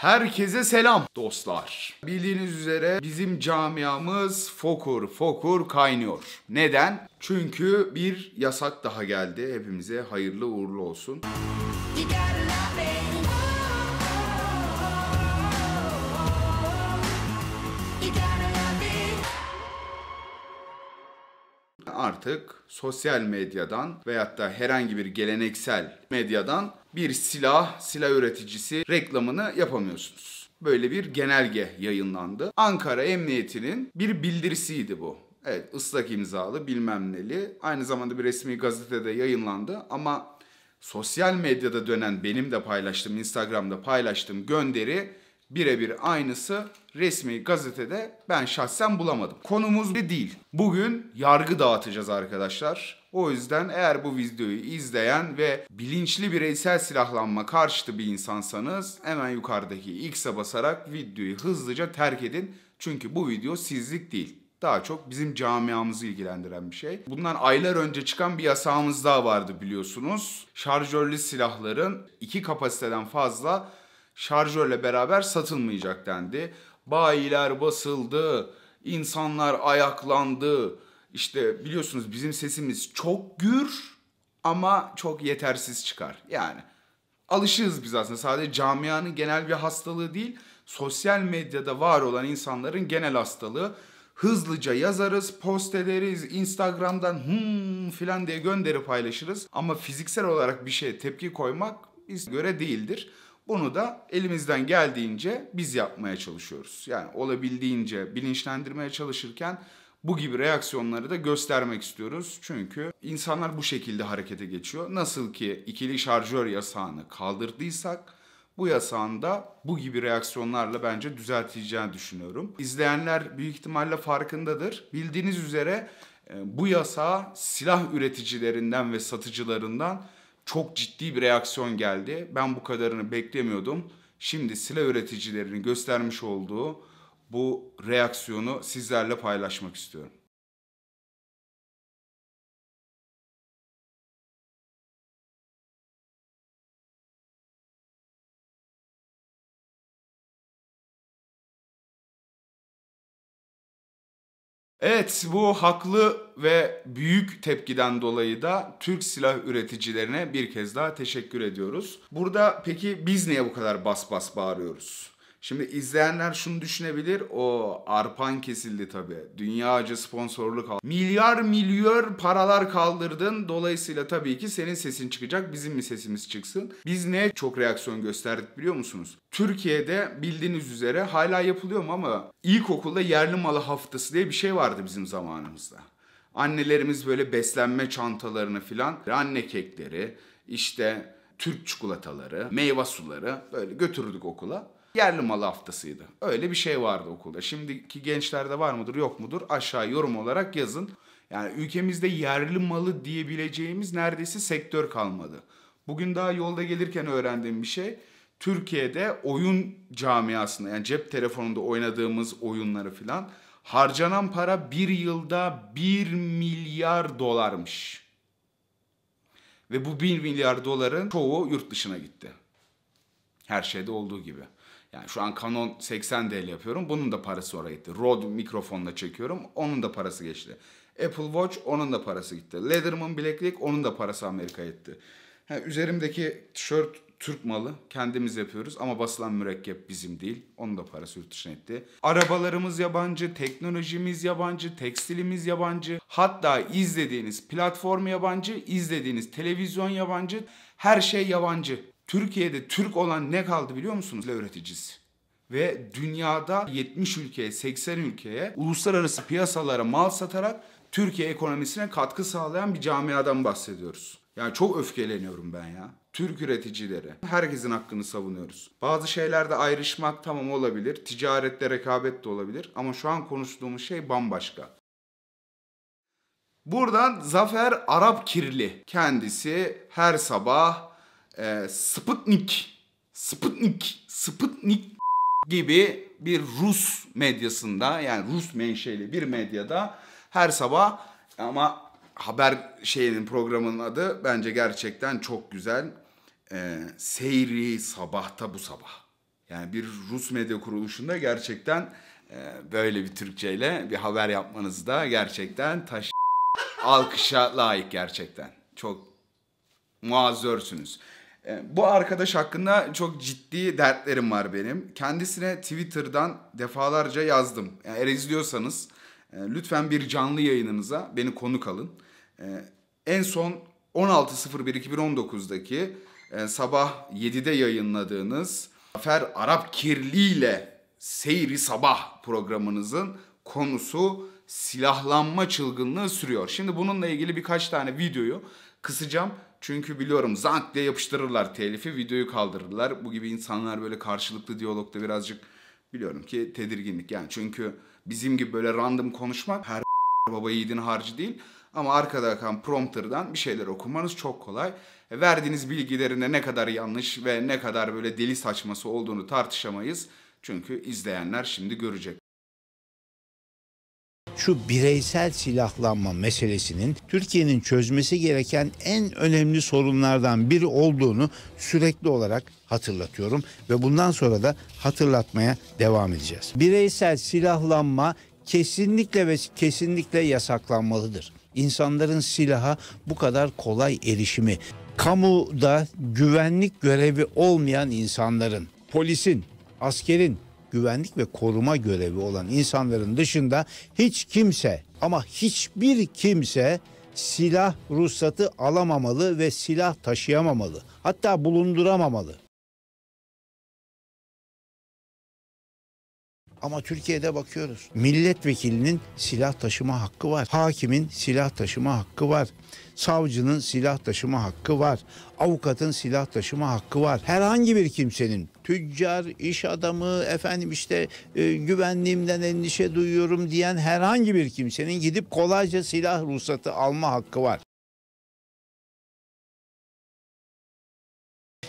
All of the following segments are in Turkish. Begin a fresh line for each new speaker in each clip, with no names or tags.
Herkese selam dostlar. Bildiğiniz üzere bizim camiamız fokur fokur kaynıyor. Neden? Çünkü bir yasak daha geldi. Hepimize hayırlı uğurlu olsun. artık sosyal medyadan veyahut da herhangi bir geleneksel medyadan bir silah, silah üreticisi reklamını yapamıyorsunuz. Böyle bir genelge yayınlandı. Ankara Emniyeti'nin bir bildirisiydi bu. Evet ıslak imzalı bilmem neli. Aynı zamanda bir resmi gazetede yayınlandı ama sosyal medyada dönen benim de paylaştığım, Instagram'da paylaştığım gönderi birebir aynısı resmi gazetede ben şahsen bulamadım. Konumuz de değil. Bugün yargı dağıtacağız arkadaşlar. O yüzden eğer bu videoyu izleyen ve bilinçli bireysel silahlanma karşıtı bir insansanız hemen yukarıdaki X'e basarak videoyu hızlıca terk edin. Çünkü bu video sizlik değil daha çok bizim camiamızı ilgilendiren bir şey. Bundan aylar önce çıkan bir yasağımız daha vardı biliyorsunuz. Şarjörlü silahların iki kapasiteden fazla şarjörle beraber satılmayacak dendi. Bayiler basıldı, insanlar ayaklandı. İşte biliyorsunuz bizim sesimiz çok gür ama çok yetersiz çıkar. Yani alışığız biz aslında sadece camianın genel bir hastalığı değil, sosyal medyada var olan insanların genel hastalığı. Hızlıca yazarız, post ederiz, Instagram'dan hmm filan diye gönderip paylaşırız. Ama fiziksel olarak bir şeye tepki koymak biz göre değildir. Bunu da elimizden geldiğince biz yapmaya çalışıyoruz. Yani olabildiğince bilinçlendirmeye çalışırken bu gibi reaksiyonları da göstermek istiyoruz. Çünkü insanlar bu şekilde harekete geçiyor. Nasıl ki ikili şarjör yasağını kaldırdıysak bu yasağın bu gibi reaksiyonlarla bence düzeltileceğini düşünüyorum. İzleyenler büyük ihtimalle farkındadır. Bildiğiniz üzere e, bu yasa silah üreticilerinden ve satıcılarından çok ciddi bir reaksiyon geldi. Ben bu kadarını beklemiyordum. Şimdi silah üreticilerinin göstermiş olduğu bu reaksiyonu sizlerle paylaşmak istiyorum. Evet bu haklı ve büyük tepkiden dolayı da Türk silah üreticilerine bir kez daha teşekkür ediyoruz. Burada peki biz niye bu kadar bas bas bağırıyoruz? Şimdi izleyenler şunu düşünebilir. O arpan kesildi tabii. Dünyaca sponsorluk aldı. Milyar milyar paralar kaldırdın. Dolayısıyla tabii ki senin sesin çıkacak. Bizim mi sesimiz çıksın? Biz ne çok reaksiyon gösterdik biliyor musunuz? Türkiye'de bildiğiniz üzere hala yapılıyor mu ama ilkokulda yerli malı haftası diye bir şey vardı bizim zamanımızda. Annelerimiz böyle beslenme çantalarını filan, anne kekleri, işte Türk çikolataları, meyve suları böyle götürdük okula yerli malı haftasıydı. Öyle bir şey vardı okulda. Şimdiki gençlerde var mıdır yok mudur aşağı yorum olarak yazın. Yani ülkemizde yerli malı diyebileceğimiz neredeyse sektör kalmadı. Bugün daha yolda gelirken öğrendiğim bir şey. Türkiye'de oyun camiasında yani cep telefonunda oynadığımız oyunları filan harcanan para bir yılda 1 milyar dolarmış. Ve bu 1 milyar doların çoğu yurt dışına gitti. Her şeyde olduğu gibi. Yani şu an Canon 80D yapıyorum. Bunun da parası oraya gitti. Rode mikrofonla çekiyorum. Onun da parası geçti. Apple Watch onun da parası gitti. Leatherman bileklik onun da parası Amerika'ya gitti. Yani üzerimdeki tişört Türk malı. Kendimiz yapıyoruz ama basılan mürekkep bizim değil. Onun da parası yurt dışına etti. Arabalarımız yabancı, teknolojimiz yabancı, tekstilimiz yabancı. Hatta izlediğiniz platform yabancı, izlediğiniz televizyon yabancı. Her şey yabancı. Türkiye'de Türk olan ne kaldı biliyor musunuz? Üreticisi. Ve dünyada 70 ülkeye, 80 ülkeye uluslararası piyasalara mal satarak Türkiye ekonomisine katkı sağlayan bir camiadan bahsediyoruz. Yani çok öfkeleniyorum ben ya. Türk üreticileri. Herkesin hakkını savunuyoruz. Bazı şeylerde ayrışmak tamam olabilir. Ticarette rekabet de olabilir. Ama şu an konuştuğumuz şey bambaşka. Buradan Zafer Arap Kirli. Kendisi her sabah e, Sputnik, Sputnik, Sputnik gibi bir Rus medyasında yani Rus menşeli bir medyada her sabah ama haber şeyinin programının adı bence gerçekten çok güzel. E, Seyri Sabah'ta bu sabah. Yani bir Rus medya kuruluşunda gerçekten e, böyle bir Türkçeyle bir haber yapmanız da gerçekten taş alkışa layık gerçekten. Çok muazzörsünüz. E, bu arkadaş hakkında çok ciddi dertlerim var benim. Kendisine Twitter'dan defalarca yazdım. Eğer izliyorsanız e, lütfen bir canlı yayınınıza beni konuk alın. E, en son 16.01.2019'daki sabah 7'de yayınladığınız Fer Arap Kirli ile Seyri Sabah programınızın konusu silahlanma çılgınlığı sürüyor. Şimdi bununla ilgili birkaç tane videoyu kısacağım. Çünkü biliyorum zank diye yapıştırırlar telifi, videoyu kaldırırlar. Bu gibi insanlar böyle karşılıklı diyalogda birazcık biliyorum ki tedirginlik. Yani çünkü bizim gibi böyle random konuşmak her baba yiğidin harcı değil. Ama arkada akan prompter'dan bir şeyler okumanız çok kolay. E, verdiğiniz bilgilerinde ne kadar yanlış ve ne kadar böyle deli saçması olduğunu tartışamayız. Çünkü izleyenler şimdi görecek
şu bireysel silahlanma meselesinin Türkiye'nin çözmesi gereken en önemli sorunlardan biri olduğunu sürekli olarak hatırlatıyorum ve bundan sonra da hatırlatmaya devam edeceğiz. Bireysel silahlanma kesinlikle ve kesinlikle yasaklanmalıdır. İnsanların silaha bu kadar kolay erişimi, kamuda güvenlik görevi olmayan insanların, polisin, askerin, güvenlik ve koruma görevi olan insanların dışında hiç kimse ama hiçbir kimse silah ruhsatı alamamalı ve silah taşıyamamalı. Hatta bulunduramamalı. Ama Türkiye'de bakıyoruz. Milletvekilinin silah taşıma hakkı var. Hakimin silah taşıma hakkı var. Savcının silah taşıma hakkı var. Avukatın silah taşıma hakkı var. Herhangi bir kimsenin tüccar, iş adamı, efendim işte e, güvenliğimden endişe duyuyorum diyen herhangi bir kimsenin gidip kolayca silah ruhsatı alma hakkı var.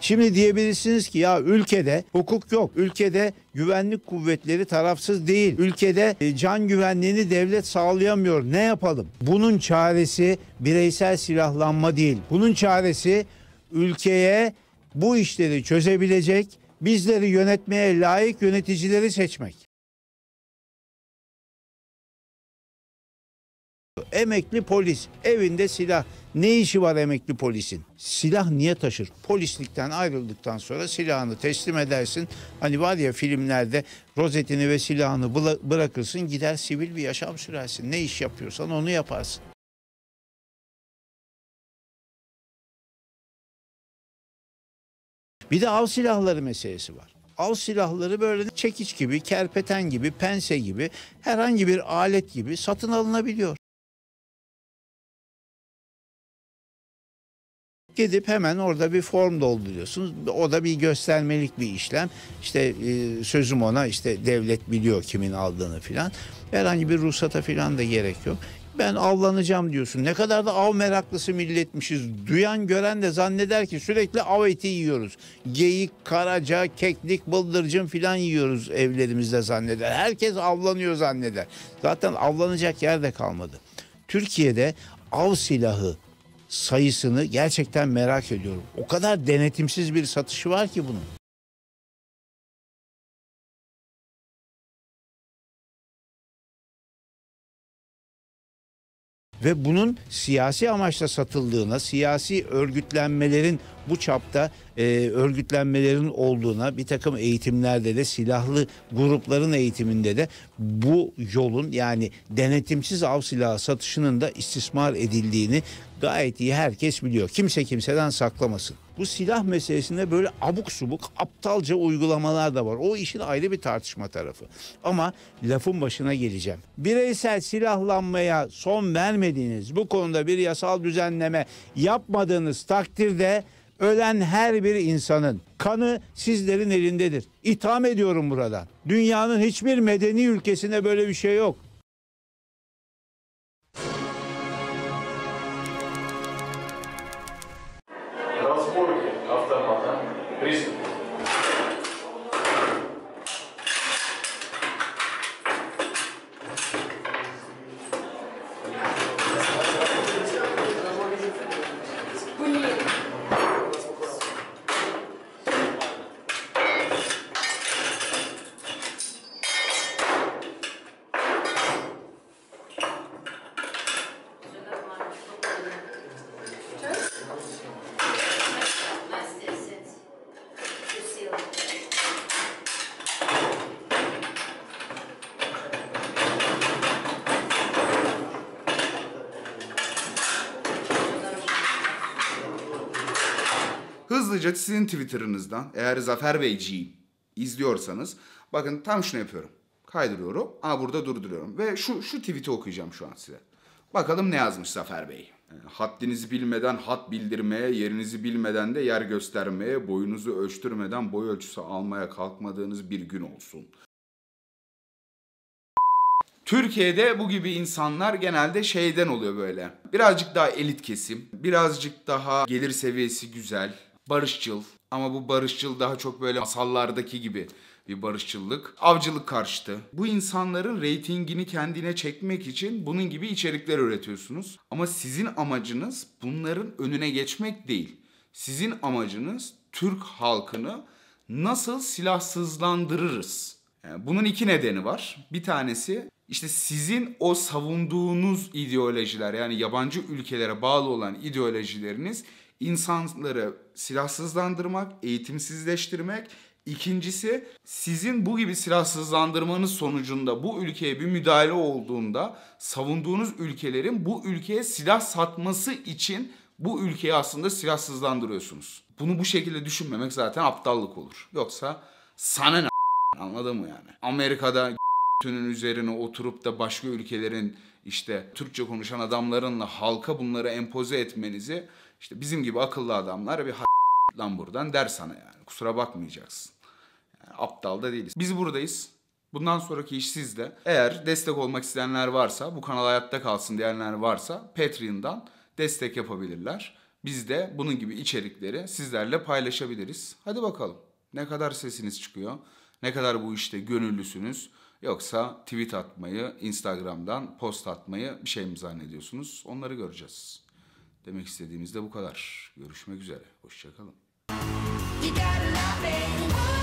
Şimdi diyebilirsiniz ki ya ülkede hukuk yok. Ülkede güvenlik kuvvetleri tarafsız değil. Ülkede e, can güvenliğini devlet sağlayamıyor. Ne yapalım? Bunun çaresi bireysel silahlanma değil. Bunun çaresi ülkeye bu işleri çözebilecek, bizleri yönetmeye layık yöneticileri seçmek. Emekli polis evinde silah. Ne işi var emekli polisin? Silah niye taşır? Polislikten ayrıldıktan sonra silahını teslim edersin. Hani var ya filmlerde rozetini ve silahını bırakırsın gider sivil bir yaşam sürersin. Ne iş yapıyorsan onu yaparsın. Bir de av silahları meselesi var. Av silahları böyle çekiç gibi, kerpeten gibi, pense gibi, herhangi bir alet gibi satın alınabiliyor. Gidip hemen orada bir form dolduruyorsunuz. O da bir göstermelik bir işlem. İşte e, sözüm ona işte devlet biliyor kimin aldığını filan. Herhangi bir ruhsata filan da gerek yok ben avlanacağım diyorsun. Ne kadar da av meraklısı milletmişiz. Duyan gören de zanneder ki sürekli av eti yiyoruz. Geyik, karaca, keklik, bıldırcın filan yiyoruz evlerimizde zanneder. Herkes avlanıyor zanneder. Zaten avlanacak yer de kalmadı. Türkiye'de av silahı sayısını gerçekten merak ediyorum. O kadar denetimsiz bir satışı var ki bunun. Ve bunun siyasi amaçla satıldığına, siyasi örgütlenmelerin bu çapta e, örgütlenmelerin olduğuna bir takım eğitimlerde de silahlı grupların eğitiminde de bu yolun yani denetimsiz av silahı satışının da istismar edildiğini gayet iyi herkes biliyor. Kimse kimseden saklamasın. Bu silah meselesinde böyle abuk subuk aptalca uygulamalar da var. O işin ayrı bir tartışma tarafı. Ama lafın başına geleceğim. Bireysel silahlanmaya son vermediğiniz bu konuda bir yasal düzenleme yapmadığınız takdirde Ölen her bir insanın kanı sizlerin elindedir. İtham ediyorum burada. Dünyanın hiçbir medeni ülkesinde böyle bir şey yok.
hızlıca sizin Twitter'ınızdan eğer Zafer Beyciğim izliyorsanız bakın tam şunu yapıyorum. Kaydırıyorum. Aa burada durduruyorum. Ve şu, şu tweet'i okuyacağım şu an size. Bakalım ne yazmış Zafer Bey. Ee, haddinizi bilmeden hat bildirmeye, yerinizi bilmeden de yer göstermeye, boyunuzu ölçtürmeden boy ölçüsü almaya kalkmadığınız bir gün olsun. Türkiye'de bu gibi insanlar genelde şeyden oluyor böyle. Birazcık daha elit kesim, birazcık daha gelir seviyesi güzel, barışçıl ama bu barışçıl daha çok böyle masallardaki gibi bir barışçıllık. Avcılık karşıtı. Bu insanların reytingini kendine çekmek için bunun gibi içerikler üretiyorsunuz. Ama sizin amacınız bunların önüne geçmek değil. Sizin amacınız Türk halkını nasıl silahsızlandırırız? Yani bunun iki nedeni var. Bir tanesi işte sizin o savunduğunuz ideolojiler yani yabancı ülkelere bağlı olan ideolojileriniz insanları silahsızlandırmak, eğitimsizleştirmek. İkincisi sizin bu gibi silahsızlandırmanız sonucunda bu ülkeye bir müdahale olduğunda savunduğunuz ülkelerin bu ülkeye silah satması için bu ülkeyi aslında silahsızlandırıyorsunuz. Bunu bu şekilde düşünmemek zaten aptallık olur. Yoksa sana ne anladın mı yani? Amerika'da tünün üzerine oturup da başka ülkelerin işte Türkçe konuşan adamlarınla halka bunları empoze etmenizi işte bizim gibi akıllı adamlar bir lan buradan der sana yani. Kusura bakmayacaksın. Yani aptal da değiliz. Biz buradayız. Bundan sonraki iş sizde. Eğer destek olmak isteyenler varsa, bu kanal hayatta kalsın diyenler varsa Patreon'dan destek yapabilirler. Biz de bunun gibi içerikleri sizlerle paylaşabiliriz. Hadi bakalım. Ne kadar sesiniz çıkıyor? Ne kadar bu işte gönüllüsünüz? Yoksa tweet atmayı, Instagram'dan post atmayı bir şey mi zannediyorsunuz? Onları göreceğiz. Demek istediğimiz de bu kadar. Görüşmek üzere. Hoşçakalın. You gotta